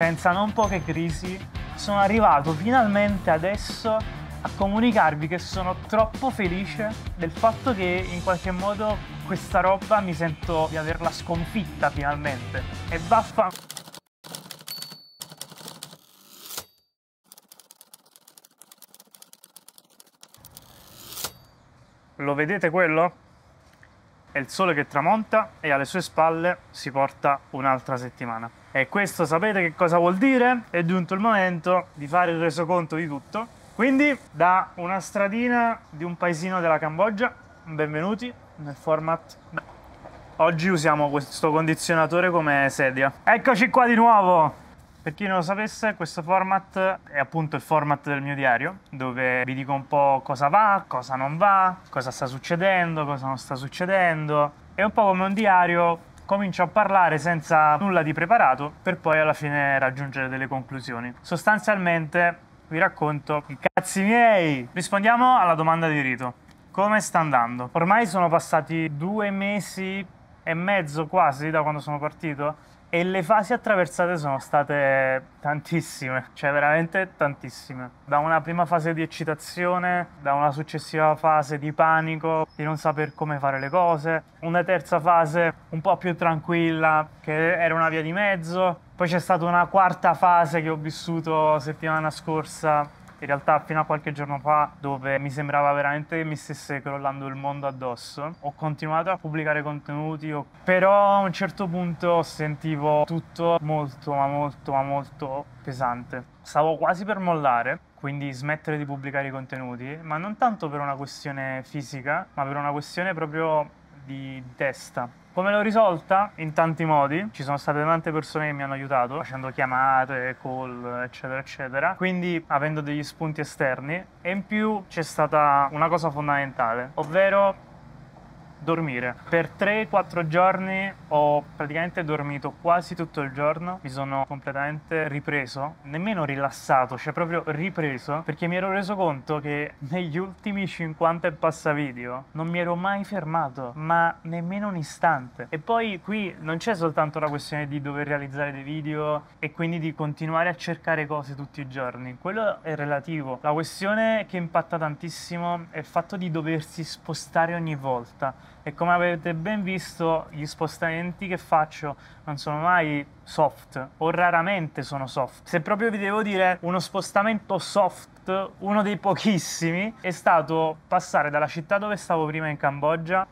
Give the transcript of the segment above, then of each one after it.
Senza non poche crisi, sono arrivato finalmente adesso a comunicarvi che sono troppo felice del fatto che in qualche modo questa roba mi sento di averla sconfitta finalmente. E vaffa... Lo vedete quello? è il sole che tramonta e alle sue spalle si porta un'altra settimana. E questo sapete che cosa vuol dire? È giunto il momento di fare il resoconto di tutto. Quindi da una stradina di un paesino della Cambogia, benvenuti nel format... oggi usiamo questo condizionatore come sedia. Eccoci qua di nuovo! Per chi non lo sapesse, questo format è appunto il format del mio diario, dove vi dico un po' cosa va, cosa non va, cosa sta succedendo, cosa non sta succedendo. È un po' come un diario, comincio a parlare senza nulla di preparato per poi alla fine raggiungere delle conclusioni. Sostanzialmente vi racconto i cazzi miei! Rispondiamo alla domanda di Rito. Come sta andando? Ormai sono passati due mesi e mezzo quasi da quando sono partito e le fasi attraversate sono state tantissime, cioè veramente tantissime. Da una prima fase di eccitazione, da una successiva fase di panico, di non saper come fare le cose, una terza fase un po' più tranquilla, che era una via di mezzo. Poi c'è stata una quarta fase che ho vissuto settimana scorsa, in realtà fino a qualche giorno fa dove mi sembrava veramente che mi stesse crollando il mondo addosso ho continuato a pubblicare contenuti però a un certo punto sentivo tutto molto ma molto ma molto pesante stavo quasi per mollare quindi smettere di pubblicare i contenuti ma non tanto per una questione fisica ma per una questione proprio di testa. Come l'ho risolta? In tanti modi. Ci sono state tante persone che mi hanno aiutato, facendo chiamate, call, eccetera, eccetera. Quindi avendo degli spunti esterni. E in più c'è stata una cosa fondamentale, ovvero dormire. Per 3-4 giorni ho praticamente dormito quasi tutto il giorno, mi sono completamente ripreso, nemmeno rilassato, cioè proprio ripreso, perché mi ero reso conto che negli ultimi 50 e passa video non mi ero mai fermato, ma nemmeno un istante. E poi qui non c'è soltanto la questione di dover realizzare dei video e quindi di continuare a cercare cose tutti i giorni, quello è relativo. La questione che impatta tantissimo è il fatto di doversi spostare ogni volta e come avete ben visto gli spostamenti che faccio non sono mai soft o raramente sono soft. Se proprio vi devo dire uno spostamento soft, uno dei pochissimi, è stato passare dalla città dove stavo prima in Cambogia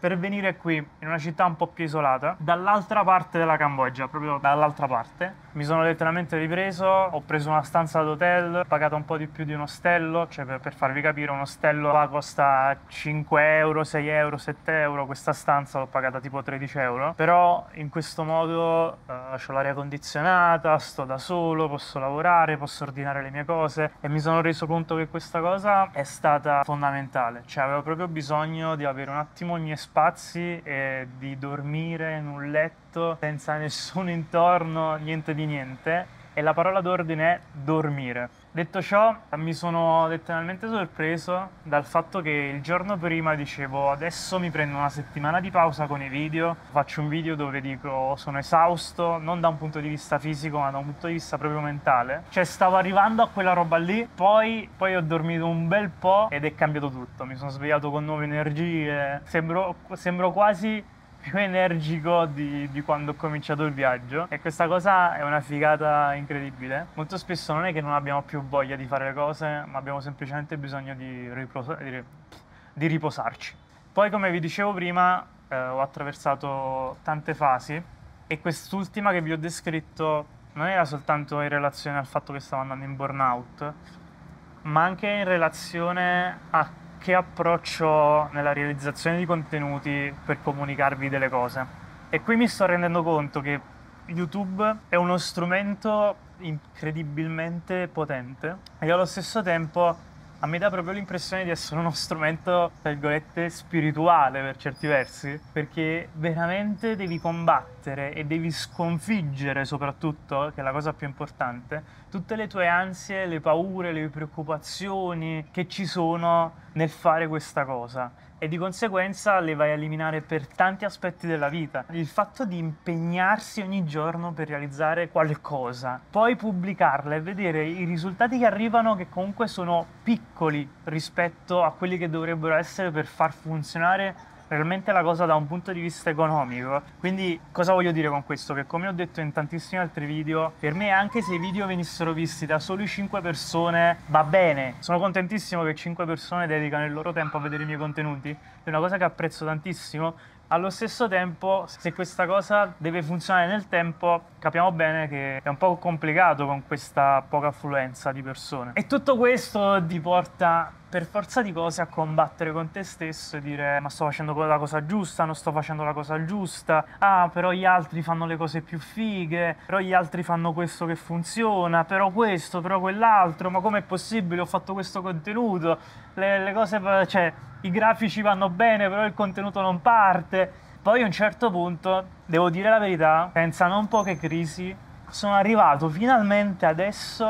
per venire qui in una città un po' più isolata, dall'altra parte della Cambogia, proprio dall'altra parte. Mi sono letteralmente ripreso, ho preso una stanza d'hotel, pagato un po' di più di un ostello, cioè per, per farvi capire un ostello qua costa 5 euro, 6 euro, 7 euro, questa stanza l'ho pagata tipo 13 euro, però in questo modo eh, ho l'aria condizionata, sto da solo, posso lavorare, posso ordinare le mie cose e mi sono reso conto che questa cosa è stata fondamentale, cioè avevo proprio bisogno di avere un attimo ogni esperienza spazi e di dormire in un letto senza nessuno intorno, niente di niente. E la parola d'ordine è dormire. Detto ciò, mi sono letteralmente sorpreso dal fatto che il giorno prima dicevo adesso mi prendo una settimana di pausa con i video, faccio un video dove dico sono esausto, non da un punto di vista fisico ma da un punto di vista proprio mentale. Cioè stavo arrivando a quella roba lì, poi, poi ho dormito un bel po' ed è cambiato tutto, mi sono svegliato con nuove energie, sembro, sembro quasi più energico di, di, quando ho cominciato il viaggio e questa cosa è una figata incredibile. Molto spesso non è che non abbiamo più voglia di fare le cose, ma abbiamo semplicemente bisogno di, ripos di riposarci. Poi come vi dicevo prima eh, ho attraversato tante fasi e quest'ultima che vi ho descritto non era soltanto in relazione al fatto che stavo andando in burnout, ma anche in relazione a che approccio ho nella realizzazione di contenuti per comunicarvi delle cose. E qui mi sto rendendo conto che YouTube è uno strumento incredibilmente potente e allo stesso tempo a me dà proprio l'impressione di essere uno strumento, tra virgolette, spirituale per certi versi, perché veramente devi combattere battere e devi sconfiggere soprattutto, che è la cosa più importante, tutte le tue ansie, le paure, le preoccupazioni che ci sono nel fare questa cosa e di conseguenza le vai a eliminare per tanti aspetti della vita. Il fatto di impegnarsi ogni giorno per realizzare qualcosa, poi pubblicarla e vedere i risultati che arrivano che comunque sono piccoli rispetto a quelli che dovrebbero essere per far funzionare realmente la cosa da un punto di vista economico. Quindi cosa voglio dire con questo? Che come ho detto in tantissimi altri video, per me anche se i video venissero visti da soli 5 persone va bene. Sono contentissimo che 5 persone dedicano il loro tempo a vedere i miei contenuti. È una cosa che apprezzo tantissimo allo stesso tempo, se questa cosa deve funzionare nel tempo, capiamo bene che è un po' complicato con questa poca affluenza di persone. E tutto questo ti porta per forza di cose a combattere con te stesso e dire ma sto facendo la cosa giusta, non sto facendo la cosa giusta, ah però gli altri fanno le cose più fighe, però gli altri fanno questo che funziona, però questo, però quell'altro, ma com'è possibile ho fatto questo contenuto? le, le cose, cioè i grafici vanno bene, però il contenuto non parte. Poi a un certo punto, devo dire la verità, pensano un po' che crisi, sono arrivato finalmente adesso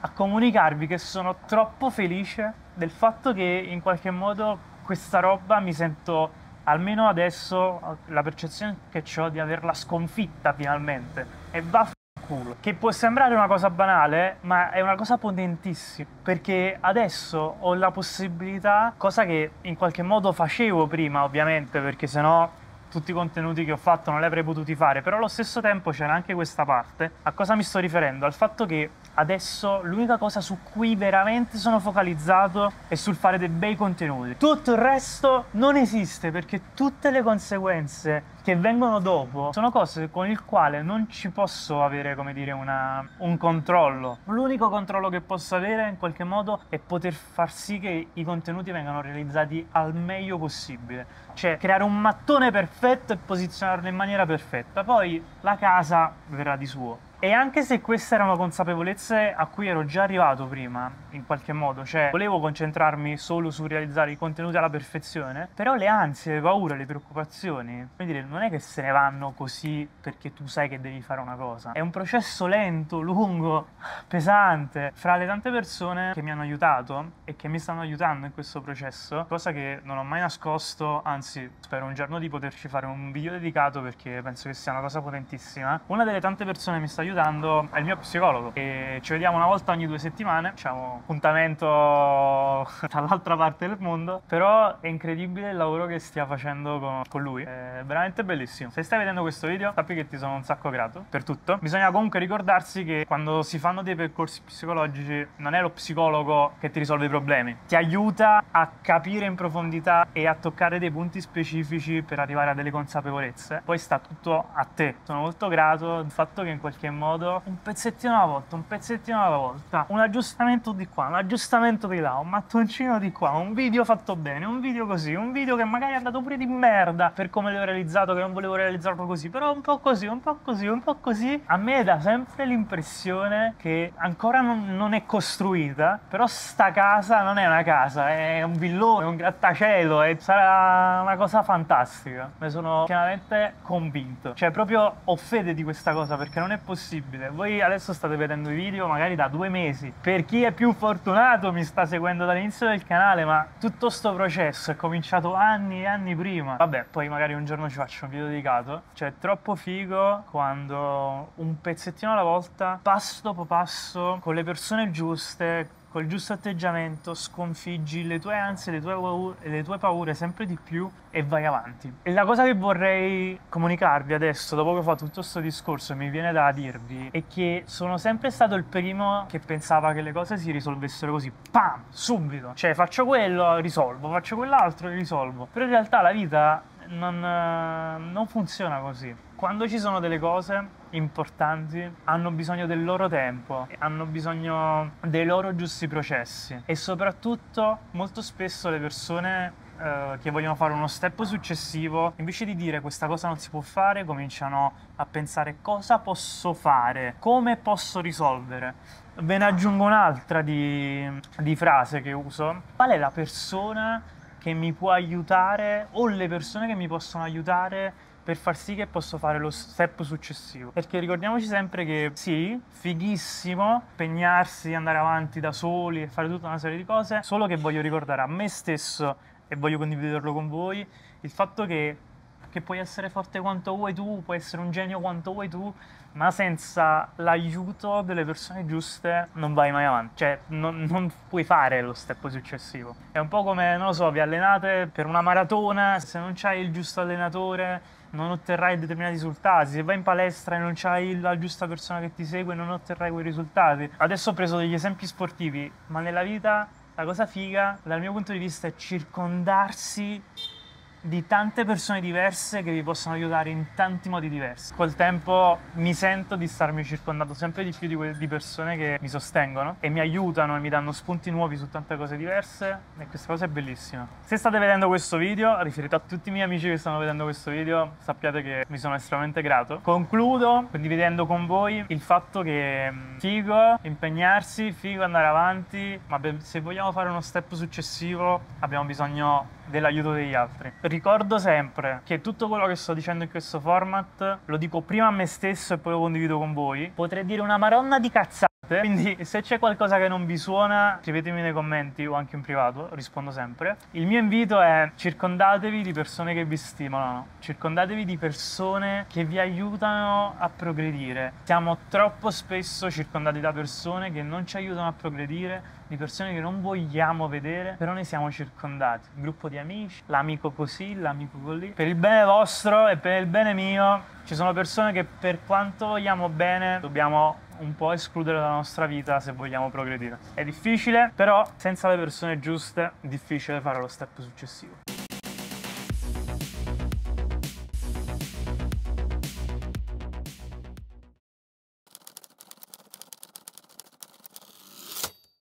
a comunicarvi che sono troppo felice del fatto che in qualche modo questa roba mi sento, almeno adesso, la percezione che ho di averla sconfitta finalmente. E va culo. Che può sembrare una cosa banale, ma è una cosa potentissima, perché adesso ho la possibilità, cosa che in qualche modo facevo prima ovviamente, perché sennò tutti i contenuti che ho fatto non li avrei potuti fare, però allo stesso tempo c'era anche questa parte. A cosa mi sto riferendo? Al fatto che adesso l'unica cosa su cui veramente sono focalizzato è sul fare dei bei contenuti. Tutto il resto non esiste perché tutte le conseguenze che vengono dopo sono cose con il quale non ci posso avere, come dire, una, un controllo. L'unico controllo che posso avere in qualche modo è poter far sì che i contenuti vengano realizzati al meglio possibile. Cioè creare un mattone perfetto perfetto e posizionarlo in maniera perfetta. Poi la casa verrà di suo. E anche se queste erano consapevolezze a cui ero già arrivato prima, in qualche modo, cioè volevo concentrarmi solo su realizzare i contenuti alla perfezione, però le ansie, le paure, le preoccupazioni, come dire, non è che se ne vanno così perché tu sai che devi fare una cosa. È un processo lento, lungo, pesante. Fra le tante persone che mi hanno aiutato e che mi stanno aiutando in questo processo, cosa che non ho mai nascosto, anzi spero un giorno di poterci fare un video dedicato perché penso che sia una cosa potentissima, una delle tante persone che mi sta aiutando aiutando è il mio psicologo e ci vediamo una volta ogni due settimane, diciamo appuntamento dall'altra parte del mondo, però è incredibile il lavoro che stia facendo con, con lui, è veramente bellissimo. Se stai vedendo questo video sappi che ti sono un sacco grato per tutto. Bisogna comunque ricordarsi che quando si fanno dei percorsi psicologici non è lo psicologo che ti risolve i problemi, ti aiuta a capire in profondità e a toccare dei punti specifici per arrivare a delle consapevolezze. Poi sta tutto a te. Sono molto grato il fatto che in qualche modo modo, un pezzettino alla volta, un pezzettino alla volta, un aggiustamento di qua, un aggiustamento di là, un mattoncino di qua, un video fatto bene, un video così, un video che magari è andato pure di merda per come l'ho realizzato, che non volevo realizzarlo così, però un po' così, un po' così, un po' così. A me dà sempre l'impressione che ancora non, non è costruita, però sta casa non è una casa, è un villone, è un grattacielo, e sarà una cosa fantastica. Ne sono chiaramente convinto. Cioè proprio ho fede di questa cosa perché non è possibile possibile. Voi adesso state vedendo i video magari da due mesi. Per chi è più fortunato mi sta seguendo dall'inizio del canale, ma tutto questo processo è cominciato anni e anni prima. Vabbè, poi magari un giorno ci faccio un video dedicato. Cioè, è troppo figo quando un pezzettino alla volta, passo dopo passo, con le persone giuste, Col giusto atteggiamento sconfiggi le tue ansie, le tue, paure, le tue paure sempre di più e vai avanti. E la cosa che vorrei comunicarvi adesso, dopo che ho fatto tutto questo discorso, mi viene da dirvi, è che sono sempre stato il primo che pensava che le cose si risolvessero così, pam, subito. Cioè faccio quello, risolvo, faccio quell'altro, risolvo. Però in realtà la vita non, non funziona così. Quando ci sono delle cose importanti hanno bisogno del loro tempo, hanno bisogno dei loro giusti processi e soprattutto molto spesso le persone Uh, che vogliono fare uno step successivo, invece di dire questa cosa non si può fare, cominciano a pensare cosa posso fare, come posso risolvere. Ve ne aggiungo un'altra di, di frase che uso. Qual è la persona che mi può aiutare o le persone che mi possono aiutare per far sì che posso fare lo step successivo. Perché ricordiamoci sempre che sì, fighissimo impegnarsi, andare avanti da soli e fare tutta una serie di cose, solo che voglio ricordare a me stesso e voglio condividerlo con voi il fatto che, che puoi essere forte quanto vuoi tu, puoi essere un genio quanto vuoi tu, ma senza l'aiuto delle persone giuste non vai mai avanti, cioè non, non, puoi fare lo step successivo. È un po' come, non lo so, vi allenate per una maratona, se non c'hai il giusto allenatore non otterrai determinati risultati. Se vai in palestra e non c'hai la giusta persona che ti segue, non otterrai quei risultati. Adesso ho preso degli esempi sportivi, ma nella vita la cosa figa, dal mio punto di vista, è circondarsi di tante persone diverse che vi possono aiutare in tanti modi diversi. Col tempo mi sento di starmi circondato sempre di più di, di persone che mi sostengono e mi aiutano e mi danno spunti nuovi su tante cose diverse e questa cosa è bellissima. Se state vedendo questo video, riferito a tutti i miei amici che stanno vedendo questo video, sappiate che mi sono estremamente grato. Concludo condividendo con voi il fatto che mm, figo impegnarsi, figo andare avanti, ma se vogliamo fare uno step successivo abbiamo bisogno dell'aiuto degli altri. Ricordo sempre che tutto quello che sto dicendo in questo format lo dico prima a me stesso e poi lo condivido con voi. Potrei dire una maronna di cazzata quindi se c'è qualcosa che non vi suona, scrivetemi nei commenti o anche in privato, rispondo sempre. Il mio invito è circondatevi di persone che vi stimolano, circondatevi di persone che vi aiutano a progredire. Siamo troppo spesso circondati da persone che non ci aiutano a progredire, di persone che non vogliamo vedere, però ne siamo circondati. Un gruppo di amici, l'amico così, l'amico così. Per il bene vostro e per il bene mio, ci sono persone che per quanto vogliamo bene dobbiamo un po' escludere dalla nostra vita se vogliamo progredire. È difficile, però senza le persone giuste è difficile fare lo step successivo.